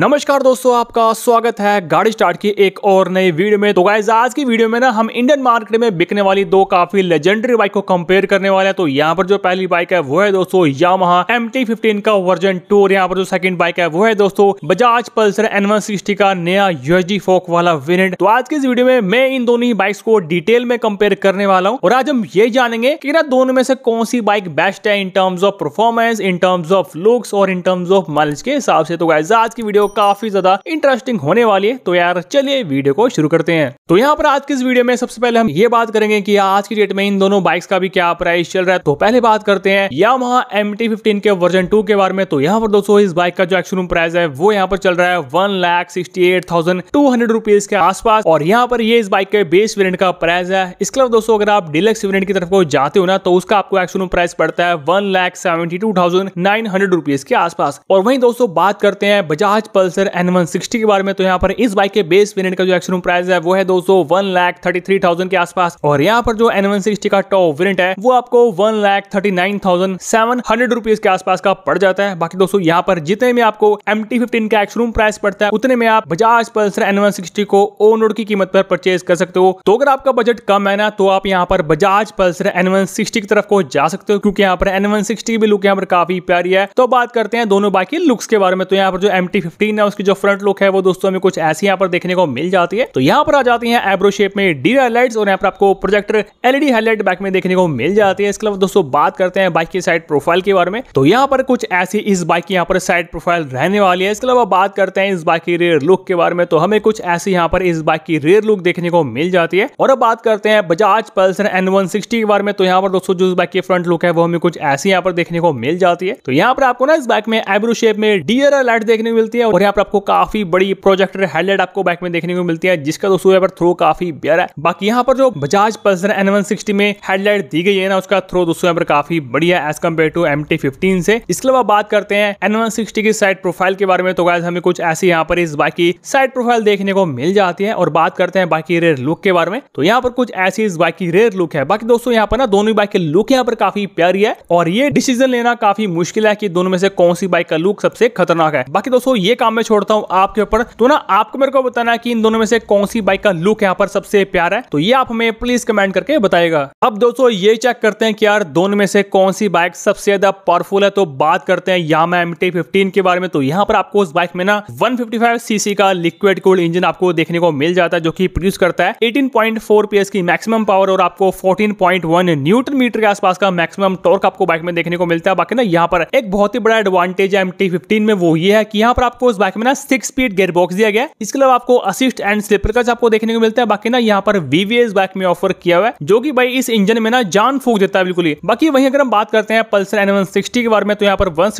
नमस्कार दोस्तों आपका स्वागत है गाड़ी स्टार्ट की एक और नई वीडियो में तो गाइज आज की वीडियो में ना हम इंडियन मार्केट में बिकने वाली दो काफी लेजेंडरी बाइक को कंपेयर करने वाले हैं तो यहाँ पर जो पहली बाइक है वो है दोस्तों यामाहा टी फिफ्टीन का वर्जन टू और यहाँ पर जो सेकंड बाइक है वो है दोस्तों बजाज पल्सर एन का नया यूएसडी फोक वाला वेरियंट तो आज की इस वीडियो में मैं इन दोनों ही बाइक को डिटेल में कंपेयर करने वाला हूँ और आज हम ये जानेंगे की ना दोनों में से कौन सी बाइक बेस्ट है in terms of performance in terms of looks और इन टर्म्स ऑफ माइलेज के हिसाब से तो गाइज आज की वीडियो वीडियो काफी ज्यादा इंटरेस्टिंग होने वाली है तो यार चलिए वीडियो को शुरू करते हैं तो यहाँ पर आज के इस वीडियो में सबसे पहले हम ये बात करेंगे की आज की डेट में इन दोनों बाइक्स का भी क्या प्राइस चल रहा है तो पहले बात करते हैं या वहाँ एम के वर्जन टू के बारे में तो यहाँ पर दोस्तों इस बाइक का जो एक्सरूम प्राइस है वो यहाँ पर चल रहा है one lakh sixty eight thousand two hundred rupees के आसपास और यहाँ पर ये इस बाइक के बेस वेरियंट का प्राइस है इसके अलावा दोस्तों अगर आप डिलेक्स वेरियंट की तरफ को जाते हो ना तो उसका आपको एक्सरूम प्राइस पड़ता है one lakh seventy two thousand nine hundred rupees के आसपास और वही दोस्तों बात करते हैं बजाज पल्सर एन वन के बारे में तो यहाँ पर इस बाइक के बेस वेरियंट का जो एक्सरूम प्राइस है वो है दोस्तों one lakh thirty three thousand के आसपास और यहाँ पर जो एन वन का टॉप वेरियंट है वो आपको one lakh thirty nine thousand seven hundred rupees के आसपास का पड़ जाता है बाकी दोस्तों यहाँ पर जितने में आपको एम टी फिफ्टीन का एक्सरूम प्राइस पड़ता है उतने में आप Bajaj Pulsar N one sixty को ओ नोट की कीमत पर परचेज कर सकते हो तो अगर आपका बजट कम है ना तो आप यहाँ पर Bajaj Pulsar N one sixty की तरफ को जा सकते हो क्योंकि यहाँ पर एन वन सिक्सटी की भी लुक यहाँ पर काफी प्यारी है तो बात करते हैं दोनों बाइक के लुक्स के बारे में तो यहाँ पर जो एम टी फिफ्टीन है उसकी जो फ्रंट लुक है वो दोस्तों हमें कुछ ऐसी यहाँ पर देखने को मिल जाती है तो यहाँ पर आ जाती है एब्रो शेप में डी हाईलाइट और यहाँ पर आपको प्रोजेक्टर एलईडी हाईलाइट बैक में देखने को मिल जाती है इसके अलावा दोस्तों बात करते हैं बाइक की साइड प्रोफाइल के बारे में तो यहाँ पर कुछ ऐसी इस बाइक की यहाँ पर साइड प्रोफाइल रहने वाली है इसके अलावा बात करते हैं इस बाइक की रेयर लुक के बारे में तो हमें कुछ ऐसी यहाँ पर इस बाइक की रेयर लुक देखने को मिल जाती है और अब बात करते हैं बजाज पल्सर एन वन के बारे में तो यहाँ पर दोस्तों जो बाइक की फ्रंट लुक है वो हमें कुछ ऐसी यहाँ पर देखने को मिल जाती है तो यहाँ पर आपको ना इस बाइक में एब्रो शेप में डीआर लाइट देखने को मिलती है है और यहाँ पर आपको काफी बड़ी प्रोजेक्टर हाईलाइट आपको बाइक में देखने को मिलती है जिसका दोस्तों यहाँ पर थ्रो काफी प्यारा है बाकी यहाँ पर जो बजाज पल्सर एन वन में हेडलाइट दी गई है ना उसका थ्रो दोस्तों यहाँ पर काफी बढ़िया एज कम्पेयर टू एम से इसके अलावा बात करते हैं एन वन की साइड प्रोफाइल के बारे में तो गायज हमें कुछ ऐसी यहाँ पर इस बाइक की साइड प्रोफाइल देखने को मिल जाती है और बात करते हैं बाकी रेयर लुक के बारे में तो यहाँ पर कुछ ऐसी इस बाइक की रेयर लुक है बाकी दोस्तों यहाँ पर ना दोनों बाइक के लुक यहाँ पर काफी प्यारी है और ये डिसीजन लेना काफी मुश्किल है कि दोनों में से कौन सी बाइक का लुक सबसे खतरनाक है बाकी दोस्तों ये ये काम मैं छोड़ता हूँ आपके ऊपर तो ना आपको मेरे को बताना कि इन दोनों में से कौन सी बाइक का लुक यहाँ पर सबसे प्यारा है तो ये आप हमें प्लीज कमेंट करके बताएगा अब दोस्तों ये चेक करते हैं कि यार दोनों में से कौन सी बाइक सबसे ज्यादा पावरफुल है तो बात करते हैं यामा एम के बारे में तो यहाँ पर आपको उस बाइक में ना वन सीसी का लिक्विड कोल्ड इंजन आपको देखने को मिल जाता है जो की प्रोड्यूस करता है एटीन पॉइंट की मैक्सिमम पावर और आपको 14.1 न्यूटन मीटर के आसपास का मैक्सिमम टॉर्क आपको बाइक में देखने को मिलता है बाकी ना यहाँ पर एक बहुत ही बड़ा एडवांटेज है एम में वो ये है कि यहाँ पर आपको आपको इस बाइक में ना सिक्स स्पीड गेयर बॉक्स दिया गया इसके अलावा आपको असिस्ट एंड स्लीपर का आपको देखने को मिलता है बाकी ना यहाँ पर वीवीएस बाइक में ऑफर किया हुआ है जो की भाई इस इंजन में ना जान फूक देता है बिल्कुल ही बाकी वही अगर हम बात करते हैं पल्सर एन वन के बारे में तो यहाँ पर वन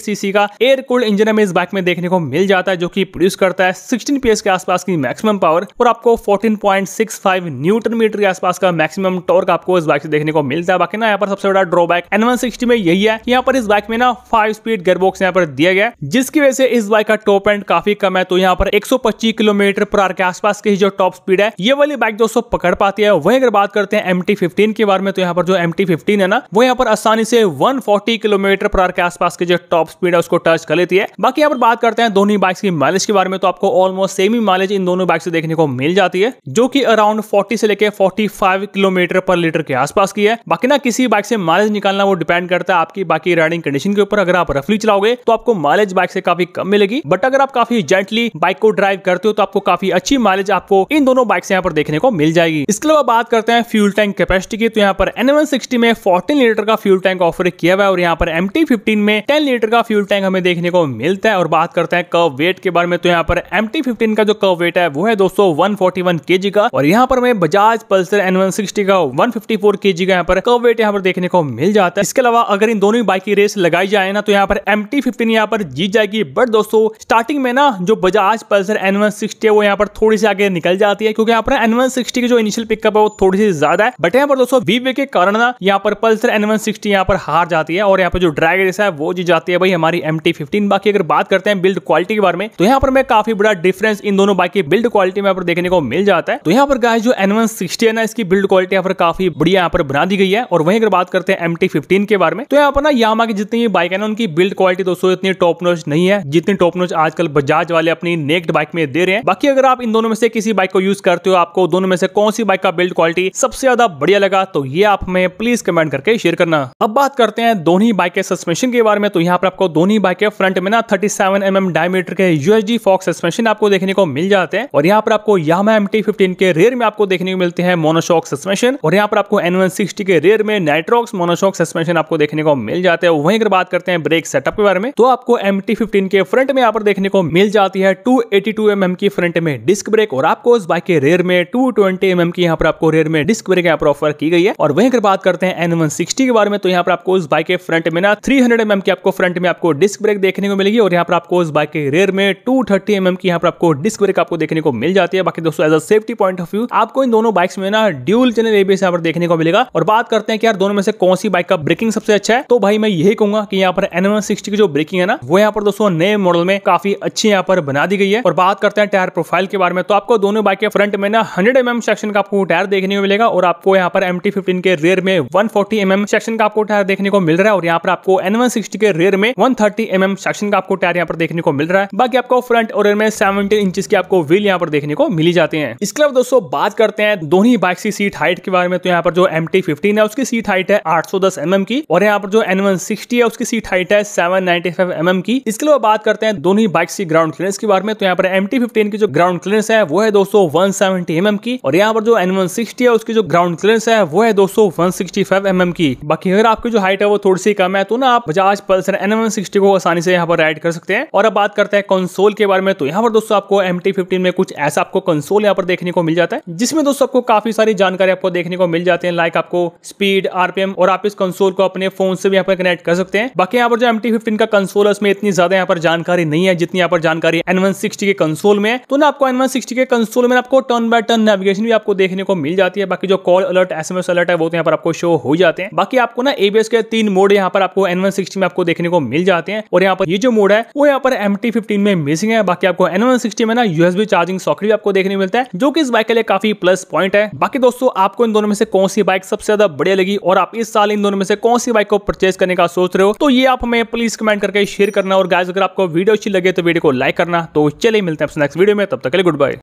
सीसी का एयर कूल्ड इंजन हमें इस बाइक में देखने को मिल जाता है जो की प्रोड्यूस करता है सिक्सटीन पी के आसपास की मैक्सिमम पावर और आपको फोर्टीन न्यूटन मीटर के आसपास का मैक्सिमम टॉर्क आपको इस बाइक से देखने को मिलता है बाकी ना यहाँ पर सबसे बड़ा ड्रॉबैक एन वन में यही है यहाँ पर इस बाइक में ना फाइव स्पीड गेयरबॉक्स यहाँ पर दिया गया जिसकी वजह में से इस बाइक का टॉप एंड काफी कम है तो यहाँ पर 125 किलोमीटर पर आर के आसपास की जो टॉप स्पीड है ये वाली बाइक दोस्तों पकड़ पाती है वही अगर बात करते हैं एम के बारे में तो यहाँ पर जो एम है ना वो यहाँ पर आसानी से वन किलोमीटर पर आर के आसपास की जो टॉप स्पीड है उसको टच कर लेती है बाकी यहाँ पर बात करते हैं दोनों बाइक की माइलेज के बारे में तो आपको ऑलमोस्ट सेम ही माइलेज इन दोनों बाइक से देखने को मिल जाती है जो की अराउंड फोर्टी से लेकर फोर्टी किलोमीटर पर लीटर के आसपास की है बाकी ना किसी बाइक से माइलेज निकालना वो डिपेंड करता है आपकी बाकी राइडिंग कंडीशन के ऊपर अगर आप रफली चलाओगे तो आपको माइलेज बाइक से काफी काफी कम मिलेगी बट अगर आप काफी जेंटली बाइक को ड्राइव करते हो तो आपको काफी अच्छी माइलेज आपको इन दोनों बाइक से यहाँ पर देखने को मिल जाएगी इसके अलावा बात करते हैं फ्यूल टैंक कैपेसिटी की तो यहाँ पर एन एनवन में फोर्टीन लीटर का फ्यूल टैंक ऑफर किया हुआ है और यहाँ पर एम टी में टेन लीटर का फ्यूल टैंक हमें देखने को मिलता है और बात करते हैं कर्व वेट के बारे में तो यहाँ पर एम टी का जो कर्व वेट है वो है दोस्तों वन फोर्टी का और यहाँ पर हमें बजाज पल्सर एन वन का वन फिफ्टी का यहाँ पर कर्व वेट यहाँ पर देखने को मिल जाता है इसके अलावा अगर इन दोनों बाइक की रेस लगाई जाए ना तो यहाँ पर एम टी यहाँ पर जीत जाएगी बट दोस्तों स्टार्टिंग में ना जो Bajaj Pulsar N one sixty है वो यहाँ पर थोड़ी सी आगे निकल जाती है क्योंकि यहाँ पर एन वन सिक्सटी की जो इनिशियल पिकअप है वो थोड़ी सी ज्यादा है बट यहाँ पर दोस्तों वीवे के कारण ना यहाँ पर पल्सर एन वन सिक्सटी यहाँ पर हार जाती है और यहाँ पर जो ड्रैग रेस है वो जी जाती है भाई हमारी एम टी फिफ्टीन बाकी अगर बात करते हैं बिल्ड क्वालिटी के बारे में तो यहाँ पर मैं काफी बड़ा डिफरेंस इन दोनों बाइक की बिल्ड क्वालिटी में देखने को मिल जाता है तो यहाँ पर गाय जो एन वन सिक्सटी है ना इसकी बिल्ड क्वालिटी यहाँ पर काफी बढ़िया यहाँ पर बना दी गई है और वहीं अगर बात करते हैं एम टी फिफ्टीन के बारे में तो यहाँ पर ना यामा की जितनी बाइक है ना उनकी बिल्ड क्वालिटी दोस्तों इतनी टॉप नोच नहीं है जितनी टॉप नोच आजकल बजाज वाले अपनी नेक्ड बाइक में दे रहे हैं बाकी अगर आप इन दोनों में से किसी बाइक को यूज करते हो आपको दोनों में से कौन सी बाइक का बिल्ड क्वालिटी सबसे ज्यादा बढ़िया लगा तो ये आप हमें प्लीज कमेंट करके शेयर करना अब बात करते हैं दोनों बाइक के सस्पेंशन के बारे में तो यहाँ पर आपको दोनों बाइक के फ्रंट में ना thirty seven M M diameter के यूएसडी फॉक्स सस्पेंशन आपको देखने को मिल जाते हैं और यहाँ पर आपको यहाँ एम टी फिफ्टीन के रेयर में आपको देखने को मिलते हैं मोनोशॉक सस्पेंशन और यहाँ पर आपको एन वन सिक्सटी के रेयर में नाइट्रोक्स मोनोशॉक सस्पेंशन आपको देखने को मिल जाते हैं वहीं अगर बात करते हैं ब्रेक सेटअप के बारे में तो आपको एम टी फिफ्टीन के फ्रंट में यहाँ पर देखने को मिल जाती है two eighty two M M की फ्रंट में डिस्क ब्रेक और आपको इस बाइक के रेयर में टू ट्वेंटी एम एम की यहाँ पर आपको रेयर में डिस्क ब्रेक यहाँ पर ऑफर की गई है और वहीं अगर बात करते हैं एन वन सिक्सटी के बारे में तो यहाँ पर आपको इस बाइक के फ्रंट में ना थ्री हंड्रेड एम एम की आपको फ्रंट में आपको डिस्क ब्रेक देखने को मिलेगी और यहाँ पर आपको इस बाइक के रेयर में टू थर्टी एम एम की यहाँ पर आपको डिस्क ब्रेक आपको देखने को मिल जाती है बाकी दोस्तों as a safety point of view आपको इन दोनों बाइक्स में ना ड्यूल चैनल एबीएस यहाँ पर देखने को मिलेगा और बात करते हैं कि यार दोनों में से कौन सी बाइक का ब्रेकिंग सबसे अच्छा है तो भाई मैं यही कहूंगा कि यहाँ पर एन वन सिक्सटी की जो ब्रेकिंग है ना वो यहाँ पर दोस्तों नए मॉडल में काफी अच्छी यहाँ पर बना दी गई है और बात करते हैं टायर प्रोफाइल के बारे में तो आपको दोनों बाइक के फ्रंट में ना हंड्रेड एम सेक्शन का आपको टायर देखने को मिलेगा और आपको यहाँ पर एम के रेयर में वन फोर्टी सेक्शन का आपको टायर देखने को मिल रहा है और यहाँ पर आपको एन के रेयर में वन थर्टी सेक्शन का आपको टायर यहाँ पर देखने को मिल रहा है बाकी आपको फ्रंट और रेयर में सेवेंटी इंच की आपको व्हील यहाँ पर देखने को मिली जाती है इसके अलावा दोस्तों बात करते हैं दोनों बाइक की सीट हाइट के बारे में तो यहाँ पर जो एम टी फिफ्टीन है उसकी सीट हाइट है आठ सौ mm की और यहाँ पर जो एन वन सिक्सटी है उसकी सीट हाइट है सेवन mm की इसके अलावा बात करते हैं दोनों ही बाइक्स की ग्राउंड क्लियरेंस के बारे में तो यहाँ पर एम टी फिफ्टीन की जो ग्राउंड क्लियरेंस है वो है दोस्तों वन सेवेंटी एम की और यहाँ पर जो एन वन सिक्सटी है उसकी जो ग्राउंड क्लियरेंस है वो है दोस्तों वन सिक्सटी फाइव एम की बाकी अगर आपकी जो हाइट है वो थोड़ी सी कम है तो ना आप Bajaj Pulsar N one sixty को आसानी से यहाँ पर राइड कर सकते हैं और अब बात करते हैं कंसोल के बारे में तो यहाँ पर दोस्तों आपको एम टी फिफ्टीन में कुछ ऐसा आपको कंसोल यहाँ पर देखने को मिल जाता है जिसमें दोस्तों आपको काफी सारी जानकारी आपको देखने को मिल जाती है लाइक आपको स्पीड आरपीएम और आप इस कंसोल को अपने फोन से भी यहाँ पर कनेक्ट कर सकते हैं बाकी यहाँ पर जो एम टी फिफ्टीन का कंसोल है उसमें इतनी ज्यादा पर जानकारी नहीं है जितनी यहाँ पर जानकारी एन वन के कंसोल में तो ना आपको एन वन के कंसोल में आपको टर्न बाय टर्न नेविगेशन भी आपको देखने को मिल जाती है बाकी जो कॉल अलर्ट एस अलर्ट है वो तो यहाँ पर आपको शो हो जाते हैं बाकी आपको ना एबीएस के तीन मोड यहाँ पर आपको एन वन में आपको देखने को मिल जाते हैं और यहाँ पर ये जो मोड है वो यहाँ पर एम टी में मिसिंग है बाकी आपको एन वन में ना यूएसबी चार्जिंग सॉकेट भी आपको देखने मिलता है जो कि इस बाइक के लिए काफी प्लस पॉइंट है बाकी दोस्तों आपको इन दोनों में से कौन सी बाइक सबसे ज्यादा बढ़िया लगी और आप इस साल इन दोनों में से कौन सी बाइक को परचेज करने का सोच रहे हो तो ये आप हमें प्लीज कमेंट करके शेयर करना और गाइस अगर अगर आपको वीडियो अच्छी लगे तो वीडियो को लाइक करना तो चलिए मिलते हैं नेक्स्ट वीडियो में तब तक के लिए गुड बाय